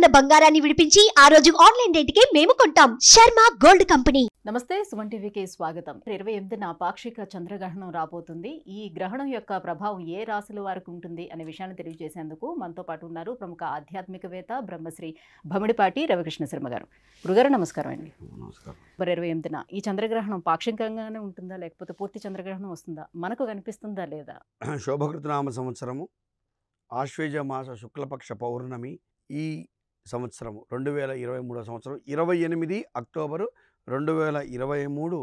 ఉన్న బంగారాన్ని విడిపించి ఆ రోజు ఆన్లైన్ రేటుకే మేము కొంటాం శర్మ గోల్డ్ కంపెనీ నమస్తే సుమన్ టీవీకి స్వాగతం ఇరవై ఎనిమిదిన పాక్షిక చంద్రగ్రహణం రాబోతుంది ఈ గ్రహణం యొక్క ప్రభావం ఏ రాశుల వారికి ఉంటుంది అనే విషయాన్ని తెలియజేసేందుకు మనతో పాటు ఉన్నారు ప్రముఖ ఆధ్యాత్మికవేత్త బ్రహ్మశ్రీ భమిడిపాటి రవికృష్ణ శర్మ గారు గురుగారు నమస్కారం అండి నమస్కారం ఇరవై ఎనిమిదిన ఈ చంద్రగ్రహణం పాక్షికంగానే ఉంటుందా లేకపోతే పూర్తి చంద్రగ్రహణం వస్తుందా మనకు కనిపిస్తుందా లేదా శోభకృతనామ సంవత్సరము ఆశ్వేజ మాస శుక్లపక్ష పౌర్ణమి ఈ సంవత్సరము రెండు వేల ఇరవై మూడో సంవత్సరం ఇరవై ఎనిమిది అక్టోబరు రెండు వేల ఇరవై మూడు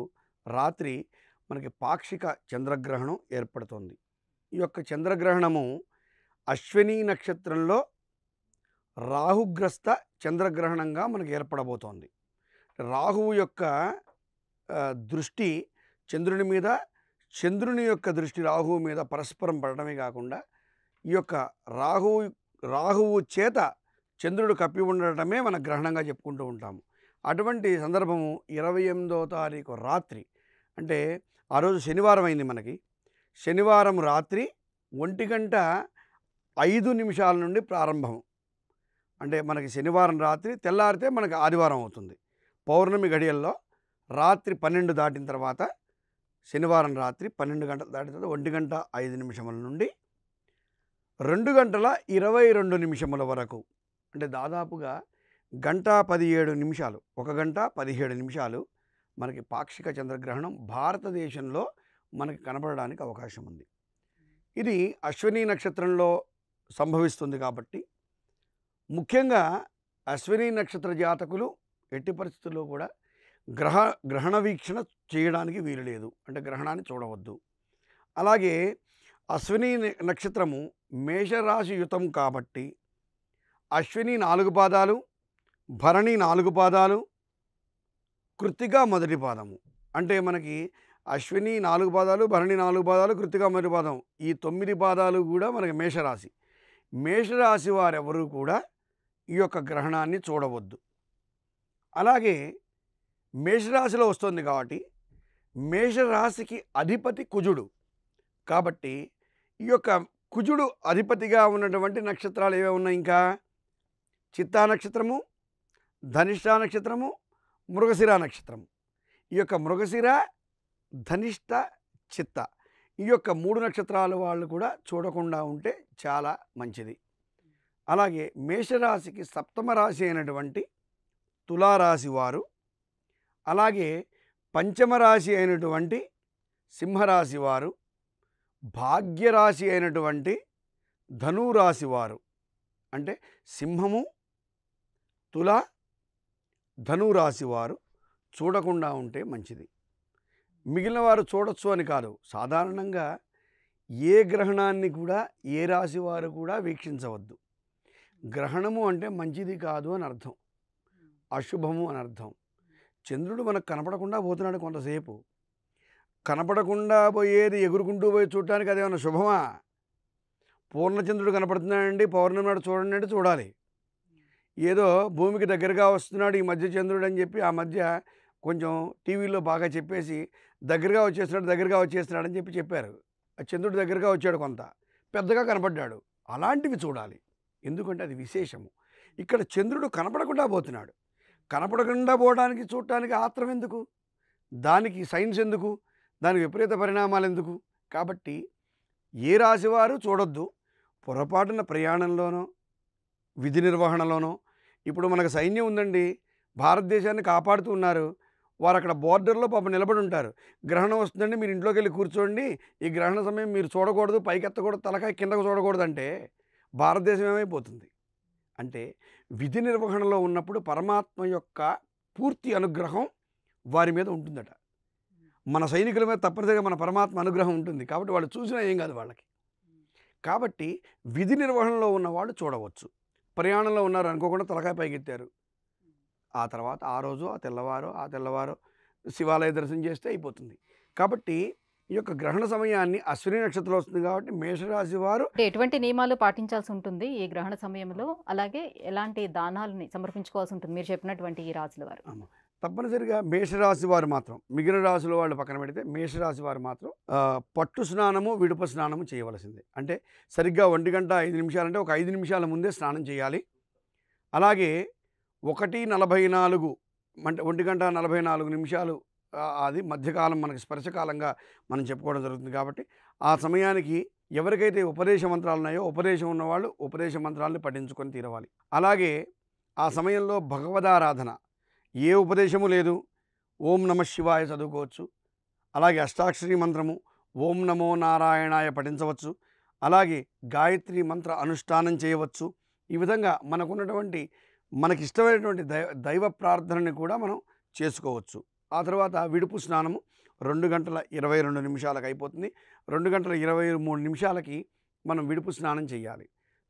రాత్రి మనకి పాక్షిక చంద్రగ్రహణం ఏర్పడుతుంది ఈ యొక్క చంద్రగ్రహణము అశ్విని నక్షత్రంలో రాహుగ్రస్త చంద్రగ్రహణంగా మనకు ఏర్పడబోతోంది రాహువు యొక్క దృష్టి చంద్రుని మీద చంద్రుని యొక్క దృష్టి రాహువు మీద పరస్పరం పడడమే కాకుండా ఈ యొక్క రాహువు రాహువు చేత చంద్రుడు కప్పి ఉండటమే మనం గ్రహణంగా చెప్పుకుంటూ ఉంటాము అటువంటి సందర్భము ఇరవై ఎనిమిదో తారీఖు రాత్రి అంటే ఆ రోజు శనివారం అయింది మనకి శనివారం రాత్రి ఒంటి గంట ఐదు నిమిషాల నుండి ప్రారంభం అంటే మనకి శనివారం రాత్రి తెల్లారితే మనకి ఆదివారం అవుతుంది పౌర్ణమి గడియల్లో రాత్రి పన్నెండు దాటిన తర్వాత శనివారం రాత్రి పన్నెండు గంటల దాటిన తర్వాత ఒంటి గంట ఐదు నిమిషముల నుండి రెండు గంటల ఇరవై రెండు నిమిషముల వరకు అంటే దాదాపుగా గంట పదిహేడు నిమిషాలు ఒక గంట పదిహేడు నిమిషాలు మనకి పాక్షిక చంద్రగ్రహణం భారతదేశంలో మనకి కనబడడానికి అవకాశం ఉంది ఇది అశ్విని నక్షత్రంలో సంభవిస్తుంది కాబట్టి ముఖ్యంగా అశ్విని నక్షత్ర జాతకులు ఎట్టి పరిస్థితుల్లో కూడా గ్రహ గ్రహణ వీక్షణ చేయడానికి వీలు లేదు అంటే గ్రహణాన్ని చూడవద్దు అలాగే అశ్విని నక్షత్రము మేషరాశి యుతం కాబట్టి అశ్విని నాలుగు పాదాలు భరణి నాలుగు పాదాలు కృతిగా మొదటి పాదము అంటే మనకి అశ్విని నాలుగు పాదాలు భరణి నాలుగు పాదాలు కృతిగా మొదటి పాదం ఈ తొమ్మిది పాదాలు కూడా మనకి మేషరాశి మేషరాశి వారెవరూ కూడా ఈ యొక్క గ్రహణాన్ని చూడవద్దు అలాగే మేషరాశిలో వస్తుంది కాబట్టి మేషరాశికి అధిపతి కుజుడు కాబట్టి ఈ యొక్క కుజుడు అధిపతిగా ఉన్నటువంటి నక్షత్రాలు ఏవే ఉన్నాయి ఇంకా చిత్తా నక్షత్రము ధనిష్ట నక్షత్రము మృగశిర నక్షత్రము ఈ యొక్క మృగశిర ధనిష్ట చిత్త ఈ యొక్క మూడు నక్షత్రాల వాళ్ళు కూడా చూడకుండా ఉంటే చాలా మంచిది అలాగే మేషరాశికి సప్తమ రాశి అయినటువంటి తులారాశి వారు అలాగే పంచమ రాశి అయినటువంటి సింహరాశి వారు భాగ్యరాశి అయినటువంటి ధనురాశి వారు అంటే సింహము తుల ధనురాశి వారు చూడకుండా ఉంటే మంచిది మిగిలిన వారు చూడొచ్చు అని కాదు సాధారణంగా ఏ గ్రహణాన్ని కూడా ఏ రాశి వారు కూడా వీక్షించవద్దు గ్రహణము అంటే మంచిది కాదు అని అర్థం అశుభము అని అర్థం చంద్రుడు మనకు కనపడకుండా పోతున్నాడు కొంతసేపు కనపడకుండా పోయేది ఎగురుకుంటూ పోయి చూడటానికి అదేమన్నా శుభమా పూర్ణచంద్రుడు కనపడుతున్నాడండి పౌర్ణమి నాడు చూడండి అంటే చూడాలి ఏదో భూమికి దగ్గరగా వస్తున్నాడు ఈ మధ్య చంద్రుడు అని చెప్పి ఆ మధ్య కొంచెం టీవీలో బాగా చెప్పేసి దగ్గరగా వచ్చేస్తున్నాడు దగ్గరగా వచ్చేస్తున్నాడు అని చెప్పి చెప్పారు ఆ చంద్రుడు దగ్గరగా వచ్చాడు కొంత పెద్దగా కనపడ్డాడు అలాంటివి చూడాలి ఎందుకంటే అది విశేషము ఇక్కడ చంద్రుడు కనపడకుండా పోతున్నాడు కనపడకుండా పోవడానికి చూడటానికి ఆత్రం ఎందుకు దానికి సైన్స్ ఎందుకు దానికి విపరీత పరిణామాలు ఎందుకు కాబట్టి ఏ రాశివారు చూడొద్దు పొరపాటున ప్రయాణంలోనో విధి నిర్వహణలోనో ఇప్పుడు మనకు సైన్యం ఉందండి భారతదేశాన్ని కాపాడుతూ ఉన్నారు వారు అక్కడ బోర్డర్లో పాప నిలబడి ఉంటారు గ్రహణం వస్తుందండి మీరు ఇంట్లోకి వెళ్ళి కూర్చోండి ఈ గ్రహణ సమయం మీరు చూడకూడదు పైకెత్తకూడదు తలకాయ కిందకు చూడకూడదు అంటే భారతదేశం ఏమైపోతుంది అంటే విధి నిర్వహణలో ఉన్నప్పుడు పరమాత్మ యొక్క పూర్తి అనుగ్రహం వారి మీద ఉంటుందట మన సైనికుల మీద తప్పనిసరిగా మన పరమాత్మ అనుగ్రహం ఉంటుంది కాబట్టి వాళ్ళు చూసినా ఏం కాదు వాళ్ళకి కాబట్టి విధి నిర్వహణలో ఉన్నవాళ్ళు చూడవచ్చు ప్రయాణంలో ఉన్నారు అనుకోకుండా తలకాయ పైకెత్తారు ఆ తర్వాత ఆ రోజు ఆ తెల్లవారు ఆ తెల్లవారు శివాలయ దర్శనం చేస్తే అయిపోతుంది కాబట్టి ఈ యొక్క గ్రహణ సమయాన్ని అశ్విని నక్షత్రం వస్తుంది కాబట్టి మేషరాశి వారు ఎటువంటి నియమాలు పాటించాల్సి ఉంటుంది ఈ గ్రహణ సమయంలో అలాగే ఎలాంటి దానాలని సమర్పించుకోవాల్సి ఉంటుంది మీరు చెప్పినటువంటి ఈ రాశుల వారు తప్పనిసరిగా మేషరాశి వారు మాత్రం మిగిలిన రాశుల వాళ్ళు పక్కన పెడితే మేషరాశి వారు మాత్రం పట్టు స్నానము విడుప స్నానము చేయవలసిందే అంటే సరిగ్గా ఒంటి గంట ఐదు నిమిషాలంటే ఒక ఐదు నిమిషాల ముందే స్నానం చేయాలి అలాగే ఒకటి నలభై నాలుగు అంటే ఒంటి గంట నలభై నాలుగు నిమిషాలు అది మధ్యకాలం మనకి స్పర్శకాలంగా మనం చెప్పుకోవడం జరుగుతుంది కాబట్టి ఆ సమయానికి ఎవరికైతే ఉపదేశ మంత్రాలు ఉన్నాయో ఉపదేశం ఉన్నవాళ్ళు ఉపదేశ మంత్రాలను పఠించుకొని తీరవాలి అలాగే ఆ సమయంలో భగవదారాధన ఏ ఉపదేశము లేదు ఓం నమ శివాయ చదువుకోవచ్చు అలాగే అష్టాక్షరి మంత్రము ఓం నమో నారాయణాయ పఠించవచ్చు అలాగే గాయత్రి మంత్ర అనుష్ఠానం చేయవచ్చు ఈ విధంగా మనకున్నటువంటి మనకిష్టమైనటువంటి దైవ దైవ ప్రార్థనని కూడా మనం చేసుకోవచ్చు ఆ తర్వాత విడుపు స్నానము రెండు గంటల ఇరవై రెండు నిమిషాలకు అయిపోతుంది రెండు గంటల ఇరవై మూడు నిమిషాలకి మనం విడుపు స్నానం చేయాలి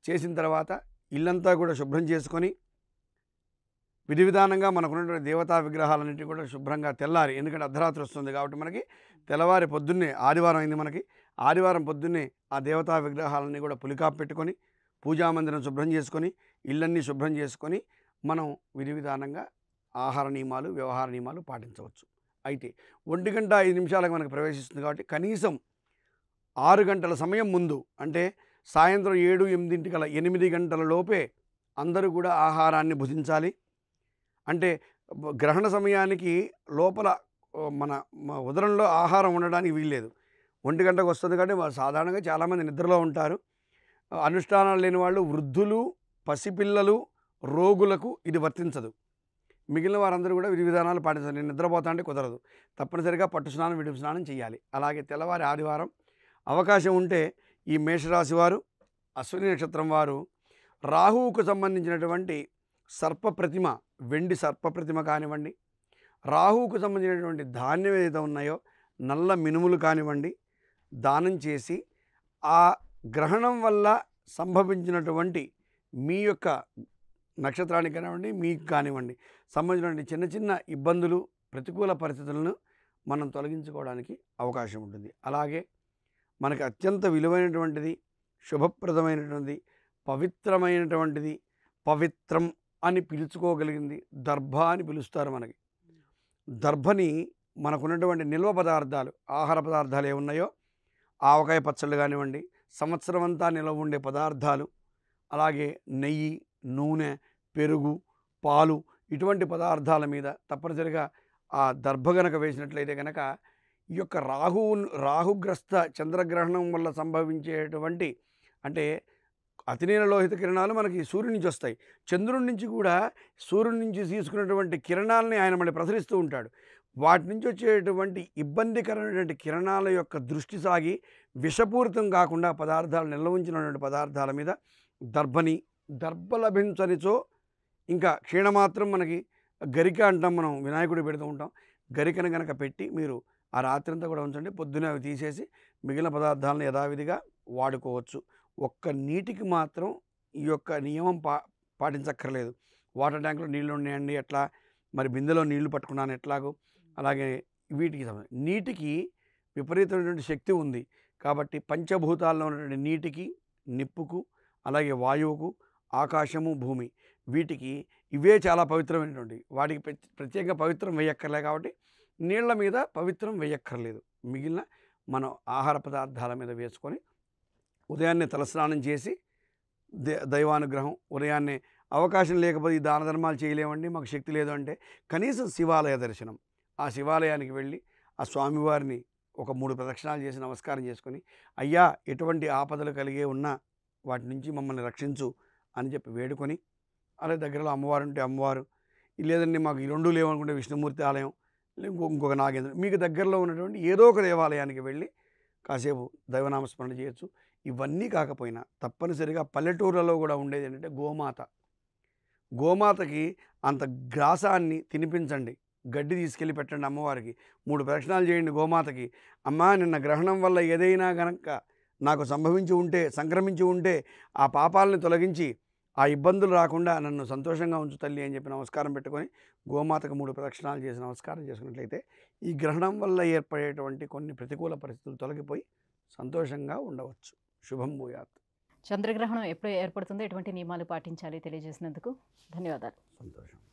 చేసిన తర్వాత ఇల్లంతా కూడా శుభ్రం చేసుకొని విధి విధానంగా మనకున్నటువంటి దేవతా విగ్రహాలన్నింటినీ కూడా శుభ్రంగా తెల్లారి ఎందుకంటే అర్ధరాత్రి వస్తుంది కాబట్టి మనకి తెల్లవారి పొద్దున్నే ఆదివారం అయింది మనకి ఆదివారం పొద్దున్నే ఆ దేవతా విగ్రహాలన్నీ కూడా పులికాప పెట్టుకొని పూజామందిరం శుభ్రం చేసుకొని ఇళ్ళన్నీ శుభ్రం చేసుకొని మనం విధి విధానంగా ఆహార నియమాలు వ్యవహార నియమాలు పాటించవచ్చు అయితే ఒంటి గంట ఐదు నిమిషాలకు మనకు ప్రవేశిస్తుంది కాబట్టి కనీసం ఆరు గంటల సమయం ముందు అంటే సాయంత్రం ఏడు ఎనిమిదింటికల ఎనిమిది గంటల లోపే అందరూ కూడా ఆహారాన్ని భుజించాలి అంటే గ్రహణ సమయానికి లోపల మన ఉదరంలో ఆహారం ఉండడానికి వీల్లేదు ఒంటి గంటకు వస్తుంది కాబట్టి సాధారణంగా చాలామంది నిద్రలో ఉంటారు అనుష్ఠానాలు లేని వాళ్ళు వృద్ధులు పసిపిల్లలు రోగులకు ఇది వర్తించదు మిగిలిన వారందరూ కూడా విధి విధానాలు పాటించాలి నేను నిద్రపోతా అంటే కుదరదు తప్పనిసరిగా పట్టు స్నానం విడుపు స్నానం చేయాలి అలాగే తెల్లవారి ఆదివారం అవకాశం ఉంటే ఈ మేషరాశి వారు అశ్విని నక్షత్రం వారు రాహువుకు సంబంధించినటువంటి సర్ప ప్రతిమ వెండి సర్పప్రతిమ కానివ్వండి రాహువుకు సంబంధించినటువంటి ధాన్యం ఏదైతే ఉన్నాయో నల్ల మినుములు కానివ్వండి దానం చేసి ఆ గ్రహణం వల్ల సంభవించినటువంటి మీ యొక్క నక్షత్రానికి కానివ్వండి మీకు కానివ్వండి సంబంధించినటువంటి చిన్న చిన్న ఇబ్బందులు ప్రతికూల పరిస్థితులను మనం తొలగించుకోవడానికి అవకాశం ఉంటుంది అలాగే మనకి అత్యంత విలువైనటువంటిది శుభప్రదమైనటువంటిది పవిత్రమైనటువంటిది పవిత్రం అని పిలుచుకోగలిగింది దర్భ అని పిలుస్తారు మనకి దర్భని మనకున్నటువంటి నిల్వ పదార్థాలు ఆహార పదార్థాలు ఏమున్నాయో ఆవకాయ పచ్చళ్ళు కానివ్వండి సంవత్సరం అంతా నిల్వ ఉండే పదార్థాలు అలాగే నెయ్యి నూనె పెరుగు పాలు ఇటువంటి పదార్థాల మీద తప్పనిసరిగా ఆ దర్భ గనక వేసినట్లయితే కనుక ఈ యొక్క రాహు రాహుగ్రస్త చంద్రగ్రహణం వల్ల సంభవించేటువంటి అంటే అతినీల లోహిత కిరణాలు మనకి సూర్యుడి నుంచి వస్తాయి చంద్రుడి నుంచి కూడా సూర్యుడి నుంచి తీసుకున్నటువంటి కిరణాలని ఆయన మళ్ళీ ప్రసరిస్తూ ఉంటాడు వాటి నుంచి వచ్చేటువంటి ఇబ్బందికరమైనటువంటి కిరణాల యొక్క దృష్టి సాగి విషపూరితం కాకుండా పదార్థాలు నిల్వ ఉంచినటువంటి పదార్థాల మీద దర్భని దర్భ లభించనిచో ఇంకా క్షీణమాత్రం మనకి గరిక అంటాం మనం వినాయకుడు పెడుతూ ఉంటాం గరికను కనుక పెట్టి మీరు ఆ రాత్రంతా కూడా ఉంచండి పొద్దున అవి తీసేసి మిగిలిన పదార్థాలను యథావిధిగా వాడుకోవచ్చు ఒక్క నీటికి మాత్రం ఈ యొక్క నియమం పా పాటించక్కర్లేదు వాటర్ ట్యాంక్లో నీళ్ళు ఉన్నాయండి ఎట్లా మరి బిందెలో నీళ్లు పట్టుకున్నాను ఎట్లాగో అలాగే వీటికి నీటికి విపరీతమైనటువంటి శక్తి ఉంది కాబట్టి పంచభూతాల్లో ఉన్నటువంటి నీటికి నిప్పుకు అలాగే వాయువుకు ఆకాశము భూమి వీటికి ఇవే చాలా పవిత్రమైనటువంటి వాటికి ప్రత్యేకంగా పవిత్రం వేయక్కర్లేదు కాబట్టి నీళ్ల మీద పవిత్రం వేయక్కర్లేదు మిగిలిన మనం ఆహార పదార్థాల మీద వేసుకొని ఉదయాన్నే తలస్నానం చేసి దైవానుగ్రహం ఉదయాన్నే అవకాశం లేకపోతే ఈ దాన ధర్మాలు చేయలేమండి మాకు శక్తి లేదు అంటే కనీసం శివాలయ దర్శనం ఆ శివాలయానికి వెళ్ళి ఆ స్వామివారిని ఒక మూడు ప్రదక్షిణాలు చేసి నమస్కారం చేసుకొని అయ్యా ఎటువంటి ఆపదలు కలిగే ఉన్నా వాటి నుంచి మమ్మల్ని రక్షించు అని చెప్పి వేడుకొని అలాగే దగ్గరలో అమ్మవారు ఉంటే అమ్మవారు లేదండి మాకు ఈ రెండు లేవనుకుంటే విష్ణుమూర్తి ఆలయం ఇంకొక నాగేంద్ర మీకు దగ్గరలో ఉన్నటువంటి ఏదో ఒక దేవాలయానికి వెళ్ళి కాసేపు దైవనామస్మరణ చేయొచ్చు ఇవన్నీ కాకపోయినా తప్పనిసరిగా పల్లెటూర్లలో కూడా ఉండేది ఏంటంటే గోమాత గోమాతకి అంత గ్రాసాన్ని తినిపించండి గడ్డి తీసుకెళ్ళి పెట్టండి అమ్మవారికి మూడు ప్రశ్నలు చేయండి గోమాతకి అమ్మ నిన్న గ్రహణం వల్ల ఏదైనా గనక నాకు సంభవించి ఉంటే సంక్రమించి ఉంటే ఆ పాపాలను తొలగించి ఆ ఇబ్బందులు రాకుండా నన్ను సంతోషంగా ఉంచు తల్లి అని చెప్పి నమస్కారం పెట్టుకొని గోమాతకు మూడు ప్రదక్షిణాలు చేసి నమస్కారం చేసుకున్నట్లయితే ఈ గ్రహణం వల్ల ఏర్పడేటువంటి కొన్ని ప్రతికూల పరిస్థితులు తొలగిపోయి సంతోషంగా ఉండవచ్చు శుభం భూయాత్ చంద్రగ్రహణం ఎప్పుడు ఏర్పడుతుందో ఎటువంటి నియమాలు పాటించాలి తెలియజేసినందుకు ధన్యవాదాలు సంతోషం